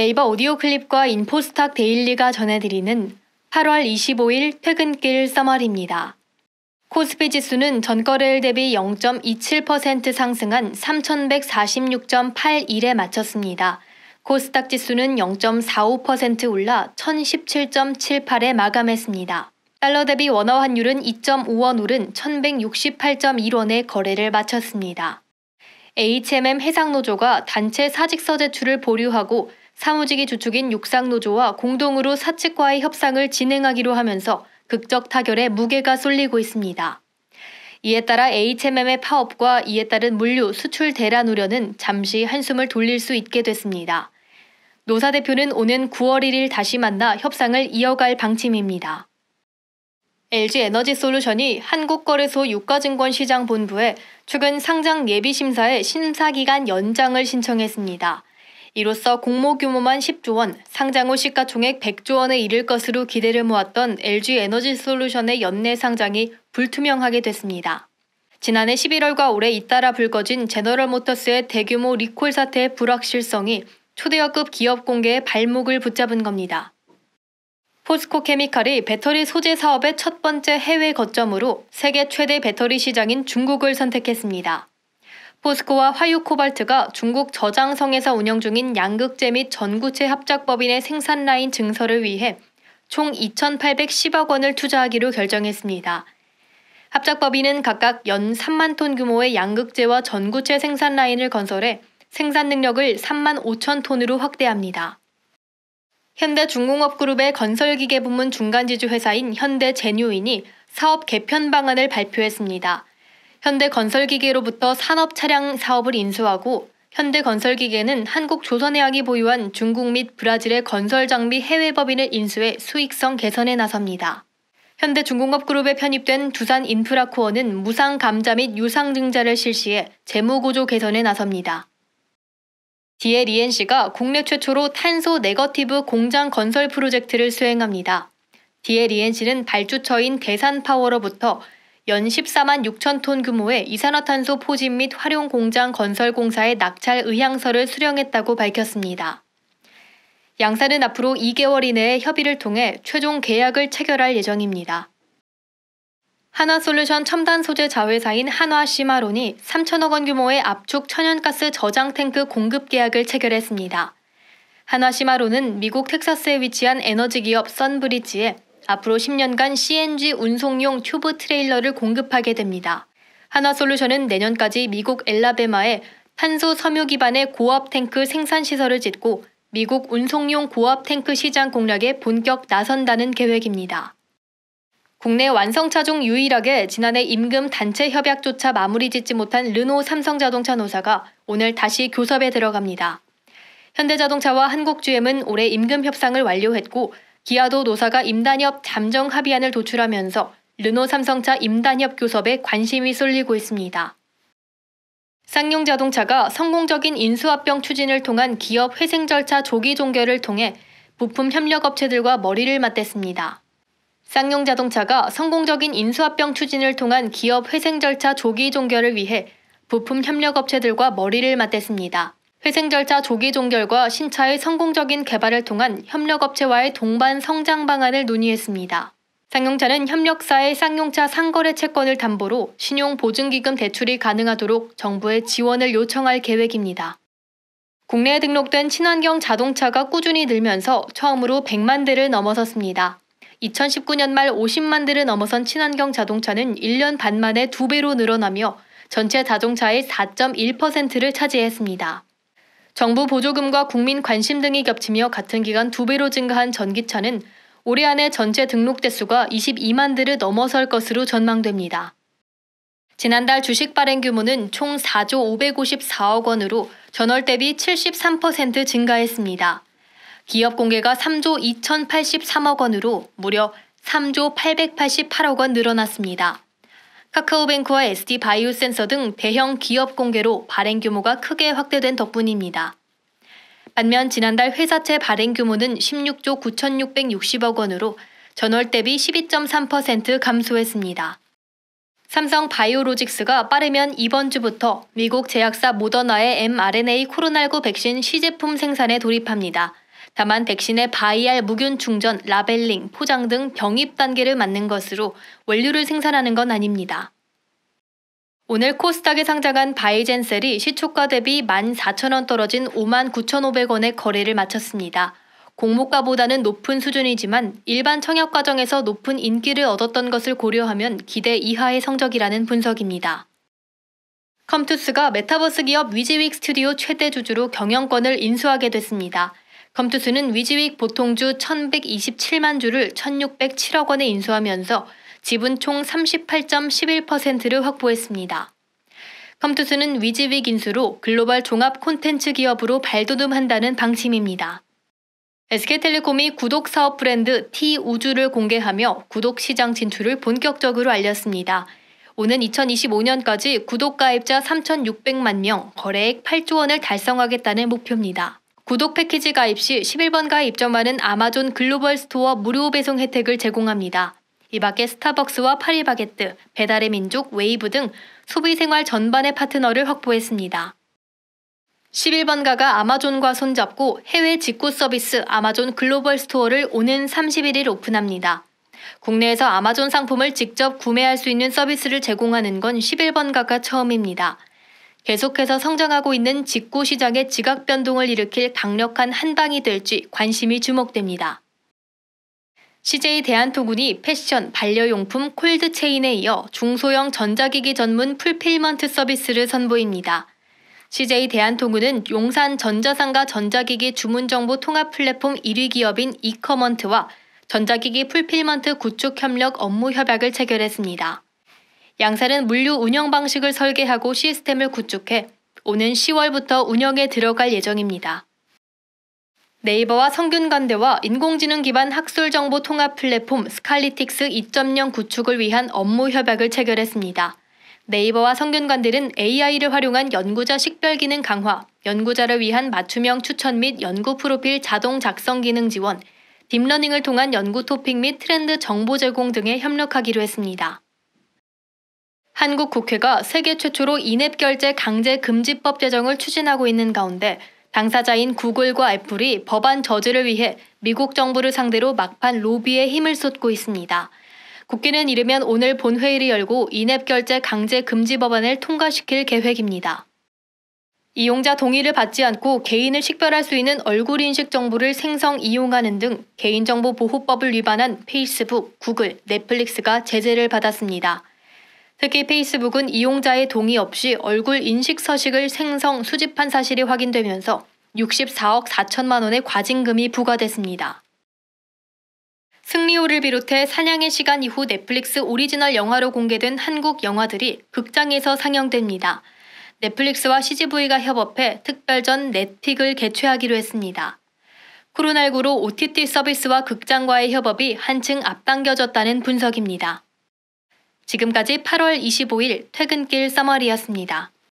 네이버 오디오 클립과 인포스탁 데일리가 전해드리는 8월 25일 퇴근길 서멀입니다. 코스피 지수는 전거래일 대비 0.27% 상승한 3,146.81에 마쳤습니다. 코스닥 지수는 0.45% 올라 1,017.78에 마감했습니다. 달러 대비 원화 환율은 2.5원 오른 1,168.1원에 거래를 마쳤습니다. HMM 해상노조가 단체 사직서 제출을 보류하고 사무직이 주축인 육상노조와 공동으로 사측과의 협상을 진행하기로 하면서 극적 타결에 무게가 쏠리고 있습니다. 이에 따라 HMM의 파업과 이에 따른 물류 수출 대란 우려는 잠시 한숨을 돌릴 수 있게 됐습니다. 노사 대표는 오는 9월 1일 다시 만나 협상을 이어갈 방침입니다. LG 에너지 솔루션이 한국거래소 유가증권시장본부에 최근 상장 예비심사의 심사기간 연장을 신청했습니다. 이로써 공모 규모만 10조 원, 상장 후 시가총액 100조 원에 이를 것으로 기대를 모았던 LG 에너지 솔루션의 연내 상장이 불투명하게 됐습니다. 지난해 11월과 올해 잇따라 불거진 제너럴 모터스의 대규모 리콜 사태의 불확실성이 초대역급 기업 공개의 발목을 붙잡은 겁니다. 포스코 케미칼이 배터리 소재 사업의 첫 번째 해외 거점으로 세계 최대 배터리 시장인 중국을 선택했습니다. 포스코와 화유코발트가 중국 저장성에서 운영 중인 양극재 및 전구체 합작법인의 생산 라인 증설을 위해 총 2,810억 원을 투자하기로 결정했습니다. 합작법인은 각각 연 3만 톤 규모의 양극재와 전구체 생산 라인을 건설해 생산 능력을 3만 5천 톤으로 확대합니다. 현대중공업그룹의 건설기계 부문 중간지주 회사인 현대제뉴인이 사업 개편 방안을 발표했습니다. 현대건설기계로부터 산업 차량 사업을 인수하고 현대건설기계는 한국조선해양이 보유한 중국 및 브라질의 건설 장비 해외 법인을 인수해 수익성 개선에 나섭니다. 현대중공업그룹에 편입된 두산인프라코어는 무상 감자 및 유상 증자를 실시해 재무 구조 개선에 나섭니다. DLENC가 국내 최초로 탄소 네거티브 공장 건설 프로젝트를 수행합니다. DLENC는 발주처인 대산파워로부터 연 14만 6천 톤 규모의 이산화탄소 포집 및 활용 공장 건설 공사의 낙찰 의향서를 수령했다고 밝혔습니다. 양산은 앞으로 2개월 이내에 협의를 통해 최종 계약을 체결할 예정입니다. 한화솔루션 첨단 소재 자회사인 한화시마론이 3천억 원 규모의 압축 천연가스 저장 탱크 공급 계약을 체결했습니다. 한화시마론은 미국 텍사스에 위치한 에너지 기업 선브리지에 앞으로 10년간 CNG 운송용 튜브 트레일러를 공급하게 됩니다. 하나솔루션은 내년까지 미국 엘라베마에 탄소 섬유 기반의 고압 탱크 생산 시설을 짓고 미국 운송용 고압 탱크 시장 공략에 본격 나선다는 계획입니다. 국내 완성차 중 유일하게 지난해 임금 단체 협약조차 마무리 짓지 못한 르노 삼성자동차 노사가 오늘 다시 교섭에 들어갑니다. 현대자동차와 한국GM은 올해 임금 협상을 완료했고 기아도 노사가 임단협 잠정 합의안을 도출하면서 르노 삼성차 임단협 교섭에 관심이 쏠리고 있습니다. 쌍용 자동차가 성공적인 인수합병 추진을 통한 기업 회생 절차 조기 종결을 통해 부품 협력 업체들과 머리를 맞댔습니다. 쌍용 자동차가 성공적인 인수합병 추진을 통한 기업 회생 절차 조기 종결을 위해 부품 협력 업체들과 머리를 맞댔습니다. 회생 절차 조기 종결과 신차의 성공적인 개발을 통한 협력업체와의 동반 성장 방안을 논의했습니다. 쌍용차는 협력사의 쌍용차 상거래 채권을 담보로 신용보증기금 대출이 가능하도록 정부의 지원을 요청할 계획입니다. 국내에 등록된 친환경 자동차가 꾸준히 늘면서 처음으로 100만 대를 넘어섰습니다. 2019년 말 50만 대를 넘어선 친환경 자동차는 1년 반 만에 2배로 늘어나며 전체 자동차의 4.1%를 차지했습니다. 정부 보조금과 국민 관심 등이 겹치며 같은 기간 두배로 증가한 전기차는 올해 안에 전체 등록 대수가 22만 대를 넘어설 것으로 전망됩니다. 지난달 주식 발행 규모는 총 4조 554억 원으로 전월 대비 73% 증가했습니다. 기업 공개가 3조 2,083억 원으로 무려 3조 888억 원 늘어났습니다. 카카오뱅크와 SD 바이오센서 등 대형 기업 공개로 발행 규모가 크게 확대된 덕분입니다. 반면 지난달 회사채 발행 규모는 16조 9,660억 원으로 전월 대비 12.3% 감소했습니다. 삼성 바이오로직스가 빠르면 이번 주부터 미국 제약사 모더나의 mRNA 코로나19 백신 시제품 생산에 돌입합니다. 다만 백신의 바이알 무균 충전, 라벨링, 포장 등 병입 단계를 맞는 것으로 원료를 생산하는 건 아닙니다. 오늘 코스닥에 상장한 바이젠셀이 시초가 대비 14,000원 떨어진 5 9 5 0 0원의 거래를 마쳤습니다. 공모가보다는 높은 수준이지만 일반 청약 과정에서 높은 인기를 얻었던 것을 고려하면 기대 이하의 성적이라는 분석입니다. 컴투스가 메타버스 기업 위즈윅 스튜디오 최대 주주로 경영권을 인수하게 됐습니다. 검투수는 위즈윅 보통주 1,127만 주를 1,607억 원에 인수하면서 지분 총 38.11%를 확보했습니다. 컴투스는 위즈윅 인수로 글로벌 종합 콘텐츠 기업으로 발돋움한다는 방침입니다. SK텔레콤이 구독 사업 브랜드 T우주를 공개하며 구독 시장 진출을 본격적으로 알렸습니다. 오는 2025년까지 구독 가입자 3,600만 명, 거래액 8조 원을 달성하겠다는 목표입니다. 구독 패키지 가입 시 11번 가입 전만은 아마존 글로벌 스토어 무료 배송 혜택을 제공합니다. 이 밖에 스타벅스와 파리바게뜨, 배달의 민족, 웨이브 등 소비생활 전반의 파트너를 확보했습니다. 11번가가 아마존과 손잡고 해외 직구 서비스 아마존 글로벌 스토어를 오는 31일 오픈합니다. 국내에서 아마존 상품을 직접 구매할 수 있는 서비스를 제공하는 건 11번가가 처음입니다. 계속해서 성장하고 있는 직구 시장의 지각 변동을 일으킬 강력한 한방이 될지 관심이 주목됩니다. CJ 대한토군이 패션, 반려용품, 콜드체인에 이어 중소형 전자기기 전문 풀필먼트 서비스를 선보입니다. CJ 대한통운은 용산 전자상가 전자기기 주문정보 통합 플랫폼 1위 기업인 이커먼트와 전자기기 풀필먼트 구축 협력 업무 협약을 체결했습니다. 양산은 물류 운영 방식을 설계하고 시스템을 구축해 오는 10월부터 운영에 들어갈 예정입니다. 네이버와 성균관대와 인공지능 기반 학술 정보 통합 플랫폼 스칼리틱스 2.0 구축을 위한 업무 협약을 체결했습니다. 네이버와 성균관대는 AI를 활용한 연구자 식별 기능 강화, 연구자를 위한 맞춤형 추천 및 연구 프로필 자동 작성 기능 지원, 딥러닝을 통한 연구 토픽 및 트렌드 정보 제공 등에 협력하기로 했습니다. 한국 국회가 세계 최초로 인앱 결제 강제 금지법 제정을 추진하고 있는 가운데 당사자인 구글과 애플이 법안 저지를 위해 미국 정부를 상대로 막판 로비에 힘을 쏟고 있습니다. 국회는 이르면 오늘 본회의를 열고 인앱 결제 강제 금지 법안을 통과시킬 계획입니다. 이용자 동의를 받지 않고 개인을 식별할 수 있는 얼굴 인식 정보를 생성 이용하는 등 개인정보 보호법을 위반한 페이스북, 구글, 넷플릭스가 제재를 받았습니다. 특히 페이스북은 이용자의 동의 없이 얼굴 인식 서식을 생성 수집한 사실이 확인되면서 64억 4천만 원의 과징금이 부과됐습니다. 승리호를 비롯해 사냥의 시간 이후 넷플릭스 오리지널 영화로 공개된 한국 영화들이 극장에서 상영됩니다. 넷플릭스와 CGV가 협업해 특별전 넷픽을 개최하기로 했습니다. 코로나19로 OTT 서비스와 극장과의 협업이 한층 앞당겨졌다는 분석입니다. 지금까지 8월 25일 퇴근길 써머리였습니다.